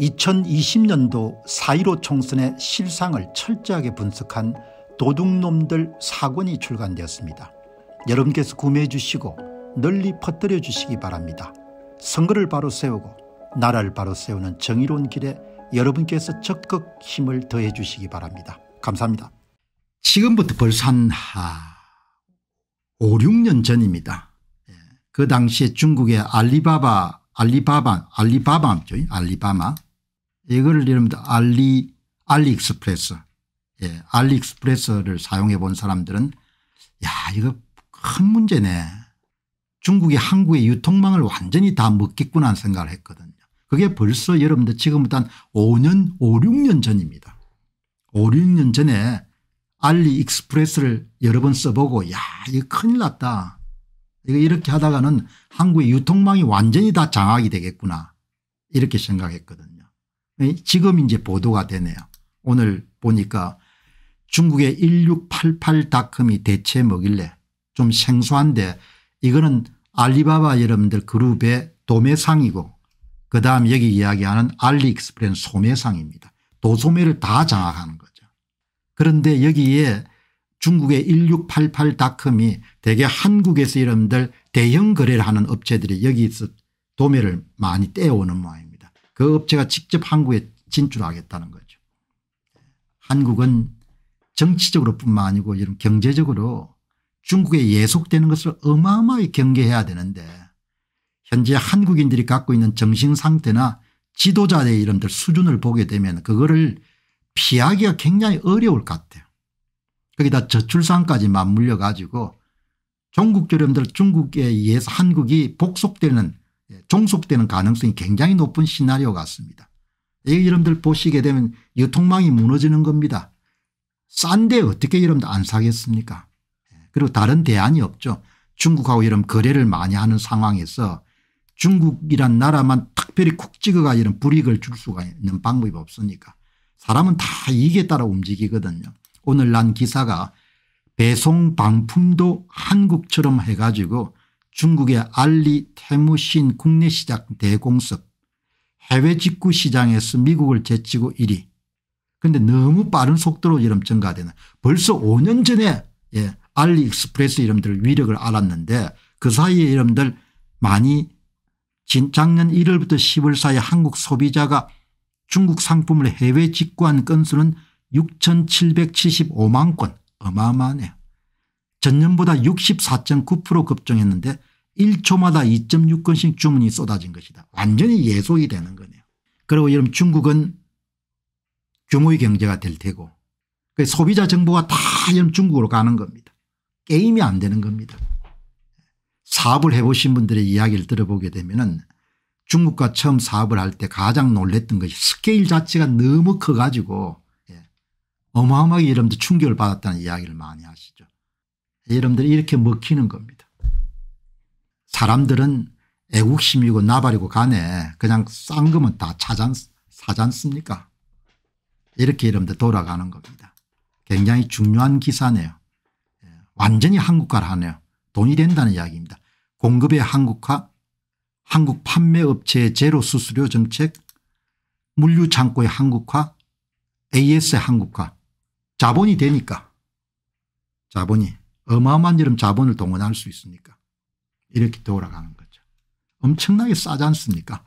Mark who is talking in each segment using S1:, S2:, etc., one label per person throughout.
S1: 2020년도 4.15 총선의 실상을 철저하게 분석한 도둑놈들 사권이 출간되었습니다. 여러분께서 구매해 주시고 널리 퍼뜨려 주시기 바랍니다. 선거를 바로 세우고 나라를 바로 세우는 정의로운 길에 여러분께서 적극 힘을 더해 주시기 바랍니다. 감사합니다. 지금부터 벌써 한 5, 6년 전입니다. 예, 그 당시에 중국의 알리바바 알리바바, 알리바바죠. 알리바마, 알리바마 이걸 이릅니다. 알리, 알리익스프레스. 예, 알리익스프레스를 사용해 본 사람들은 야, 이거 큰 문제네. 중국이 한국의 유통망을 완전히 다 먹겠구나 생각을 했거든요. 그게 벌써 여러분들 지금부터 한 5년 5 6년 전입니다. 5 6년 전에 알리익스프레스를 여러 번 써보고 야 이거 큰일 났다. 이거 이렇게 하다가는 한국의 유통망이 완전히 다 장악이 되겠구나 이렇게 생각했거든요. 네, 지금 이제 보도가 되네요. 오늘 보니까 중국의 1688닷컴이 대체 뭐길래 좀 생소한데 이거는 알리바바 여러분들 그룹의 도매상이고 그다음 여기 이야기하는 알리익스프레스 소매상입니다. 도소매를 다 장악하는 거죠. 그런데 여기에 중국의 1688닷컴이 대개 한국에서 여러분들 대형 거래를 하는 업체들이 여기서 도매를 많이 떼오는 모양입니다. 그 업체가 직접 한국에 진출하겠다는 거죠. 한국은 정치적으로 뿐만 아니고 이런 경제적으로 중국에 예속되는 것을 어마어마하게 경계해야 되는데 현재 한국인들이 갖고 있는 정신상태나 지도자의 이름들 수준을 보게 되면 그거를 피하기가 굉장히 어려울 것 같아요. 거기다 저출산까지 맞물려 가지고 종국 여러들 중국에 의해서 한국이 복속되는 예, 종속되는 가능성이 굉장히 높은 시나리오 같습니다. 여러분들 보시게 되면 유통망이 무너지는 겁니다. 싼데 어떻게 여러분들 안 사겠습니까 예, 그리고 다른 대안이 없죠. 중국하고 이런 거래를 많이 하는 상황에서 중국이란 나라만 특별히 콕 찍어가 이런 불이익을 줄 수가 있는 방법이 없으니까 사람은 다 이익에 따라 움직이거든요. 오늘 난 기사가 배송 방품도 한국처럼 해가지고 중국의 알리 태무신 국내 시장 대공석 해외 직구 시장에서 미국을 제치고 1위 그런데 너무 빠른 속도로 이름 증가되는 벌써 5년 전에 예, 알리익스프레스 이름들 위력을 알았는데 그 사이에 이름들 많이 진 작년 1월부터 10월 사이 에 한국 소비자가 중국 상품을 해외 직구한 건수는 6,775만 건 어마어마하네요. 전년보다 64.9% 급증했는데 1초마다 2.6건씩 주문이 쏟아진 것이다. 완전히 예속이 되는 거네요. 그리고 여러분 중국은 규모의 경제가 될 테고 그 소비자 정보가 다 여러분 중국으로 가는 겁니다. 게임이 안 되는 겁니다. 사업을 해보신 분들의 이야기를 들어보게 되면 은 중국과 처음 사업을 할 때 가장 놀랬던 것이 스케일 자체가 너무 커가지고 예, 어마어마하게 여러분들 충격을 받았다는 이야기를 많이 하시죠. 여러분들이 이렇게 먹히는 겁니다. 사람들은 애국심이고 나발이고 간에 그냥 싼금은다 찾아, 사지 않습니까 이렇게 이러면 돌아가는 겁니다. 굉장히 중요한 기사네요. 예, 완전히 한국화를 하네요. 돈이 된다는 이야기입니다. 공급의 한국화 한국 판매업체의 제로 수수료 정책 물류창고의 한국화 AS의 한국화 자본이 되니까 자본이 어마어마한 이름 자본을 동원할 수 있으니까 이렇게 돌아가는 거죠. 엄청나게 싸지 않습니까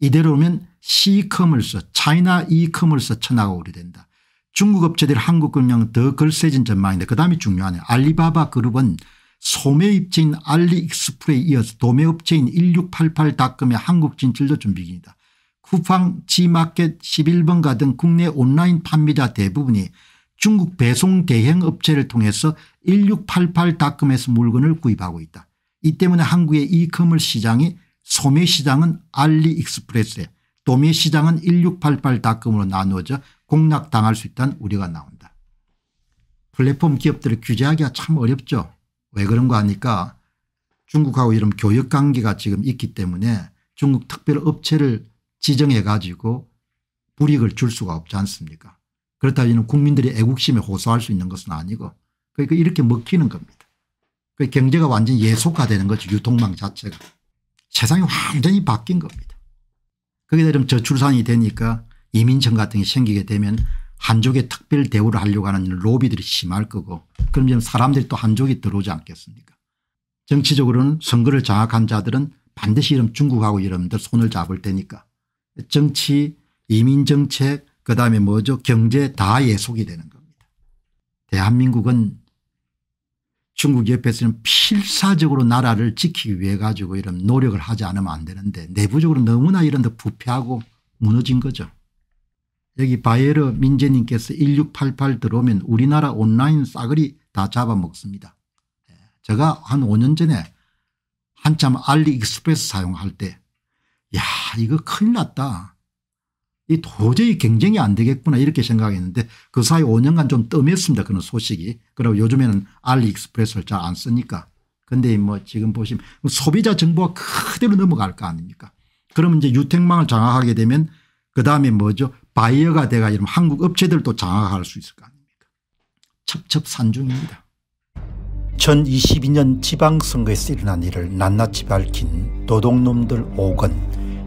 S1: 이대로면 시커물서 차이나 이커물서 천하가 오래된다. 중국 업체들이 한국 금융더 걸세진 전망인데 그다음이 중요하네요. 알리바바 그룹은 소매입체인 알리익스프레에 이어서 도매업체인 1688닷컴의 한국 진출도 준비 중이다. 쿠팡, 지마켓, 11번가 등 국내 온라인 판매자 대부분이 중국 배송 대행 업체를 통해서 1688닷컴에서 물건을 구입하고 있다. 이 때문에 한국의 이커머스 시장이 소매시장은 알리익스프레스에 도매시장은 1688닷컴으로 나누어져 공락당할 수 있다는 우려가 나온다. 플랫폼 기업들을 규제하기가 참 어렵죠. 왜 그런가 하니까 중국하고 이런 교역관계가 지금 있기 때문에 중국 특별업체를 지정해 가지고 불익을줄 수가 없지 않습니까 그렇다면 국민들이 애국심에 호소할 수 있는 것은 아니고 그러니까 이렇게 먹히는 겁니다. 그 경제가 완전히 예속화되는 거죠. 유통망 자체가. 세상이 완전히 바뀐 겁니다. 거기다 이런 저출산이 되니까 이민청 같은 게 생기게 되면 한족의 특별 대우를 하려고 하는 로비들이 심할 거고 그럼 이제 사람들이 또 한족이 들어오지 않겠습니까 정치적으로는 선거를 장악한 자들은 반드시 이런 중국하고 이런데 손을 잡을 테니까 정치 이민정책 그다음에 뭐죠 경제 다 예속이 되는 겁니다. 대한민국은 중국 옆에서는 필사적으로 나라를 지키기 위해 가지고 이런 노력을 하지 않으면 안 되는데 내부적으로 너무나 이런 데 부패하고 무너진 거죠. 여기 바이에르 민재님께서 1688 들어오면 우리나라 온라인 싸그리 다 잡아먹습니다. 예, 제가 한 5년 전에 한참 알리익스프레스 사용할 때 야 이거 큰일 났다. 이 도저히 경쟁이 안 되겠구나 이렇게 생각했는데 그 사이 5년간 좀 뜸했습니다. 그런 소식이. 그리고 요즘에는 알리익스프레스를 잘 안 쓰니까. 근데 뭐 지금 보시면 소비자 정보가 그대로 넘어갈 거 아닙니까 그러면 이제 유통망을 장악하게 되면 그다음에 뭐죠 바이어가 돼가 지고 한국 업체들도 장악할 수 있을 거 아닙니까 첩첩산중입니다. 2022년 지방선거에서 일어난 일을 낱낱이 밝힌 도둑놈들 5건